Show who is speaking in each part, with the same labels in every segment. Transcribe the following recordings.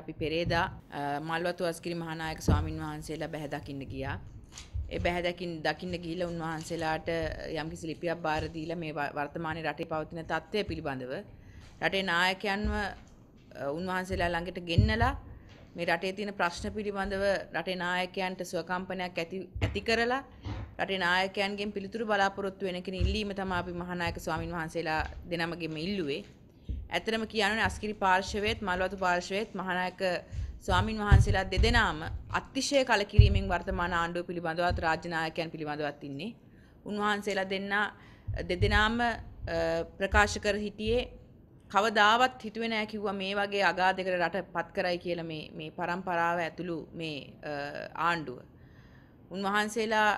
Speaker 1: අපි පෙරේදා මල්වතු අස්කිරි මහානායක ස්වාමින් වහන්සේලා බැහැ දකින්න ගියා. ඒ බැහැ දකින් දකින්න ගිහිල්ලා උන්වහන්සේලාට යම්කිසි ලිපියක් බාර දීලා මේ වර්තමානයේ රටේ පවතින තත්ත්වය පිළිබඳව රටේ නායකයන්ව උන්වහන්සේලා ළඟට ගෙන්නලා මේ රටේ තියෙන ප්‍රශ්න පිළිබඳව රටේ නායකයන්ට සුවකම්පනයක් ඇති ඇති කරලා රටේ නායකයන්ගෙන් පිළිතුරු බලාපොරොත්තු වෙන කෙන ඉල්ලීම තමයි අපි මහානායක ස්වාමින් වහන්සේලා දෙනමගෙම ඉල්ලුවේ. ඇතරම කියනනේ අස්කිරි පාර්ශවයේත් මල්වතු පාර්ශවයේත් මහානායක ස්වාමින් වහන්සේලා දෙදෙනාම අතිශය කලකිරීමෙන් වර්තමාන ආණ්ඩුව පිළිබඳවත් රාජ්‍ය නායකයන් පිළිබඳවත් ඉන්නේ. උන්වහන්සේලා දෙන්නා දෙදෙනාම ප්‍රකාශ කර හිටියේ කවදාවත් හිතුවේ නෑ කිව්වා මේ වගේ අගාධයකට රටපත් කරයි කියලා මේ මේ પરම්පරාව ඇතුළු මේ ආණ්ඩුව. උන්වහන්සේලා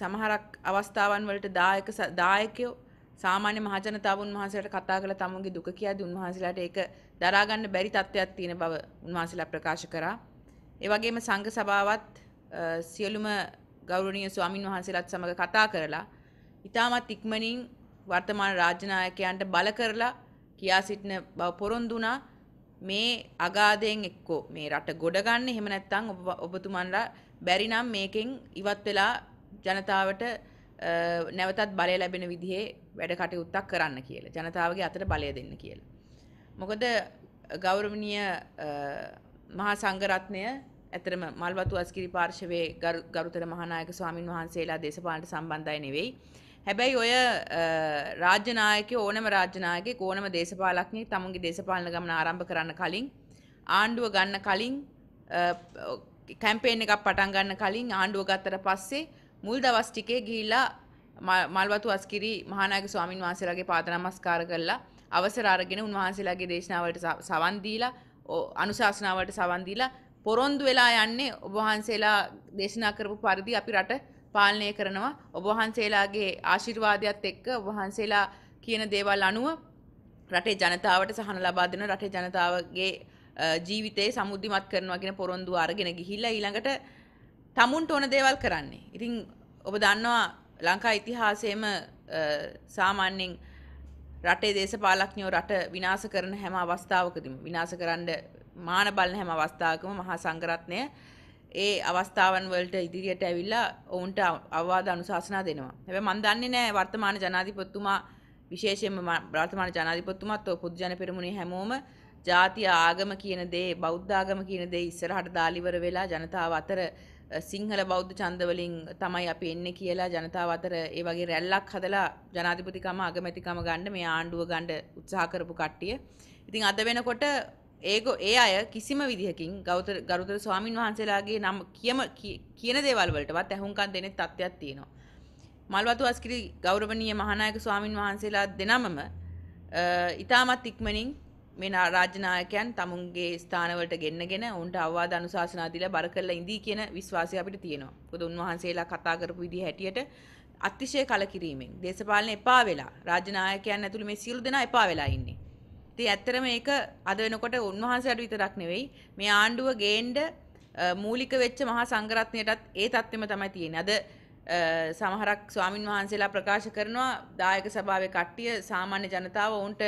Speaker 1: සමහරක් අවස්ථාවන් වලට දායක දායකයෝ සාමාන්‍ය මහජනතාව උන්වහන්සේට කතා කළ තමුන්ගේ දුක කියද්දී උන්වහන්සේලාට ඒක දරාගන්න බැරි තත්ත්වයක් තියෙන බව උන්වහන්සේලා ප්‍රකාශ කරා. ඒ වගේම සංඝ සභාවත් සියලුම ගෞරවනීය ස්වාමින් වහන්සේලාත් සමග කතා කරලා ඉතාමත් ඉක්මනින් වර්තමාන රාජ්‍ය නායකයන්ට බල කරලා කියා සිටින බව පොරොන්දු වුණා. මේ අගාධයෙන් එක්කෝ මේ රට ගොඩ ගන්න එහෙම නැත්නම් ඔබ ඔබතුමන්ලා බැරි නම් මේකෙන් ඉවත් වෙලා ජනතාවට නැවතත් බලය ලැබෙන විදිහේ වැඩ කටයුත්තක් කරන්න කියල ජනතාවගේ අතට බලය දෙන්න කියල. මොකද ගෞරමණය මහා සංගරත්නය ඇතරම මල්වතු අස්කිරි පාර්ශවයේ ගරුතර මහනායක ස්වාමින් වහන්සේලා දේශපාලට සම්බන්ධය නෙවෙයි. හැබැයි ඔය රාජ්‍යනායක ඕනම රාජ්‍යනායගේ ඕනම දේශපාලක්නේ තමුන්ගේ දේශපාලන ගමන ආරම්භ කරන්න කලින් ආණ්ඩුව ගන්න කලින් කැම්පේන එකක් පටන් ගන්න කලින් ආණ්ඩුව ගත්තර පස්සේ මුල් දවස් ටිකේ ගිහිල්ලා මල්වතු අස්කිරි මහානායක ස්වාමින් වහන්සේලාගේ පාද නමස්කාර කරලා අවසර අරගෙන උන්වහන්සේලාගේ දේශනාවලට සවන් දීලා අනුශාසනාවලට සවන් දීලා පොරොන්දු වෙලා යන්නේ ඔබ වහන්සේලා දේශනා කරපු පරිදි අපි රට පාලනය කරනවා ඔබ වහන්සේලාගේ ආශිර්වාදයත් එක්ක ඔබ වහන්සේලා කියන දේවල් අනුව රටේ ජනතාවට සහන ලබා දෙන රටේ ජනතාවගේ ජීවිතේ සමෘද්ධිමත් කරනවා කියන පොරොන්දු අරගෙන ගිහිල්ලා ඊළඟට තමුන්ට ඕන දේවල් කරන්නේ. ඉතින් ඔබ දන්නවා ලංකා ඉතිහාසයේම සාමාන්‍යයෙන් රටේ දේශපාලඥයෝ රට විනාශ කරන හැම අවස්ථාවකදීම විනාශ කරන්න මාන බලන හැම අවස්ථාවකම මහා සංඝරත්නය ඒ අවස්ථාවන් වලට ඉදිරියට ඇවිල්ලා ඔවුන්ට අවවාද අනුශාසනා දෙනවා. හැබැයි මම දන්නේ නැහැ වර්තමාන ජනාධිපතිතුමා විශේෂයෙන්ම වර්තමාන ජනාධිපතිතුමත් ඔය පොදු ජන පෙරමුණේ හැමෝම ජාතිය ආගම කියන දේ බෞද්ධ ආගම කියන දේ ඉස්සරහට දාලිවර වෙලා ජනතාව අතර සිංහල බෞද්ධ චන්දවලින් තමයි අපි එන්න කියලා ජනතාව අතර ඒ වගේ රැල්ලක් හදලා ජනාධිපතිකම අගමැතිකම ගන්න මේ ආණ්ඩුව ගණ්ඩ උත්සාහ කරපු කට්ටිය. ඉතින් අද වෙනකොට ඒගෝ ඒ අය කිසිම විදිහකින් ගෞතර ගරුතර ස්වාමින් වහන්සේලාගේ නම් කියම කියන දේවල් වලටවත් ඇහුම්කන් දෙන තත්ත්වයක් තියෙනවා. මල්වතු අස්කිරි ගෞරවනීය මහානායක ස්වාමින් වහන්සේලා දෙනමම ඊටමත් ඉක්මනින් මේ රාජනායකයන් තමුන්ගේ ස්ථානවලට ගෙන්නගෙන උන්ට අවවාද අනුශාසනා දීලා බර කරලා ඉඳී කියන විශ්වාසය අපිට තියෙනවා. මොකද උන්වහන්සේලා කතා කරපු විදිහ හැටියට අතිශය කලකිරීමෙන් දේශපාලන එපා වෙලා රාජනායකයන් ඇතුළු මේ සියලු දෙනා එපා වෙලා ඉන්නේ. ඉතින් ඇත්තටම මේක අද වෙනකොට උන්වහන්සේට විතරක් නෙවෙයි මේ ආණ්ඩුව ගේන්න මූලික වෙච්ච මහා සංඝරත්නයටත් ඒ தත්වෙම තමයි තියෙන්නේ. අද සමහරක් ස්වාමින් වහන්සේලා ප්‍රකාශ කරනවා දායක සභාවේ කට්ටිය සාමාන්‍ය ජනතාව උන්ට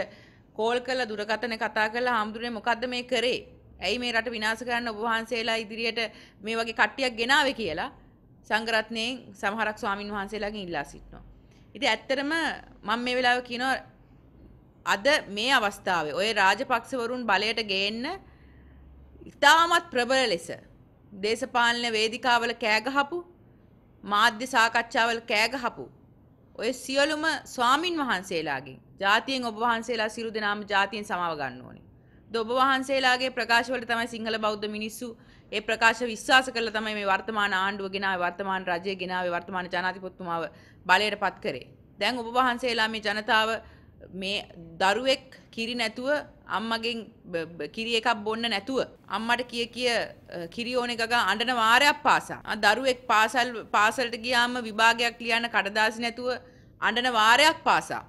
Speaker 1: කෝල් කරලා දුරකතන කතා කරලා හාමුදුරනේ මොකද්ද මේ කරේ? ඇයි මේ රට විනාශ කරන්න ඔබ වහන්සේලා ඉදිරියට මේ වගේ කට්ටියක් ගෙනාවේ කියලා සංගරත්නයෙන් සමහරක් ස්වාමින් වහන්සේලාගෙන් ඉල්ලා සිටිනවා. ඉතින් ඇත්තටම මම මේ වෙලාව කියනවා අද මේ අවස්ථාවේ ඔය රාජපක්ෂවරුන් බලයට ගේන්න ඉතාමත් ප්‍රබල ලෙස දේශපාලන වේදිකාවල කෑගහපු මාධ්‍ය සාකච්ඡාවල කෑගහපු ඔය සියලුම ස්වාමින් වහන්සේලාගෙන් ජාතියෙන් ඔබ වහන්සේලා සිරු දෙනාම ජාතියෙන් සමාව ගන්න ඕනේ. ඔබ වහන්සේලාගේ ප්‍රකාශවලට තමයි සිංහල බෞද්ධ මිනිස්සු ඒ ප්‍රකාශ විශ්වාස කරලා තමයි මේ වර්තමාන ආණ්ඩුව ගෙනාවේ වර්තමාන රජය ගෙනාවේ වර්තමාන ජනාධිපතිතුමාව බලයටපත් කරේ. දැන් ඔබ වහන්සේලා මේ ජනතාව මේ දරුවෙක් කිරි නැතුව අම්මගෙන් කිරි එකක් බොන්න නැතුව අම්මට කිය කිය කිරි ඕන එක ගා අඬන වාරයක් පාසා. දරුවෙක් පාසල් පාසලට ගියාම විභාගයක් ලියන්න කඩදාසි නැතුව අඬන වාරයක් පාසා.